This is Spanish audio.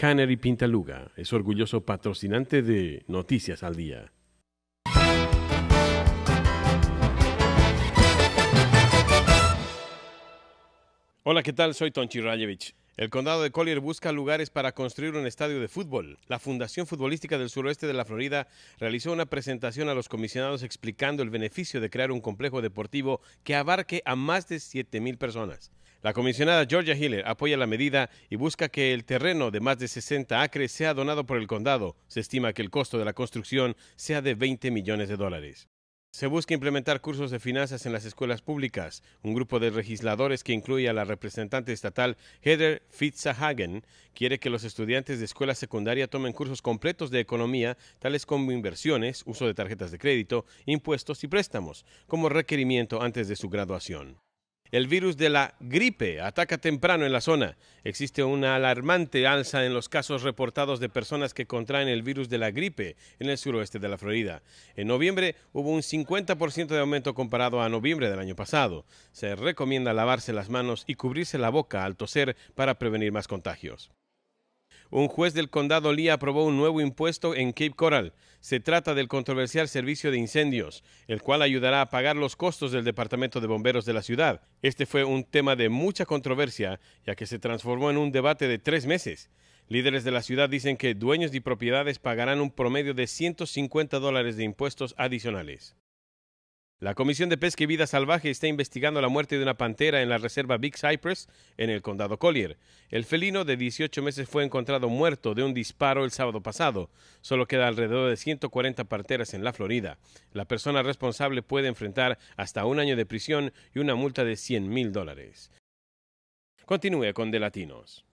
Canary Pintaluga es orgulloso patrocinante de Noticias al Día. Hola, ¿qué tal? Soy Tonchi Rayevich. El condado de Collier busca lugares para construir un estadio de fútbol. La Fundación Futbolística del Suroeste de la Florida realizó una presentación a los comisionados explicando el beneficio de crear un complejo deportivo que abarque a más de 7.000 personas. La comisionada Georgia Hiller apoya la medida y busca que el terreno de más de 60 acres sea donado por el condado. Se estima que el costo de la construcción sea de 20 millones de dólares. Se busca implementar cursos de finanzas en las escuelas públicas. Un grupo de legisladores que incluye a la representante estatal Heather Fitzhagen quiere que los estudiantes de escuela secundaria tomen cursos completos de economía, tales como inversiones, uso de tarjetas de crédito, impuestos y préstamos, como requerimiento antes de su graduación. El virus de la gripe ataca temprano en la zona. Existe una alarmante alza en los casos reportados de personas que contraen el virus de la gripe en el suroeste de la Florida. En noviembre hubo un 50% de aumento comparado a noviembre del año pasado. Se recomienda lavarse las manos y cubrirse la boca al toser para prevenir más contagios un juez del condado Lee aprobó un nuevo impuesto en Cape Coral. Se trata del controversial servicio de incendios, el cual ayudará a pagar los costos del Departamento de Bomberos de la ciudad. Este fue un tema de mucha controversia, ya que se transformó en un debate de tres meses. Líderes de la ciudad dicen que dueños de propiedades pagarán un promedio de 150 dólares de impuestos adicionales. La Comisión de Pesca y Vida Salvaje está investigando la muerte de una pantera en la reserva Big Cypress, en el condado Collier. El felino de 18 meses fue encontrado muerto de un disparo el sábado pasado. Solo queda alrededor de 140 parteras en la Florida. La persona responsable puede enfrentar hasta un año de prisión y una multa de 100 mil dólares. Continúe con De Latinos.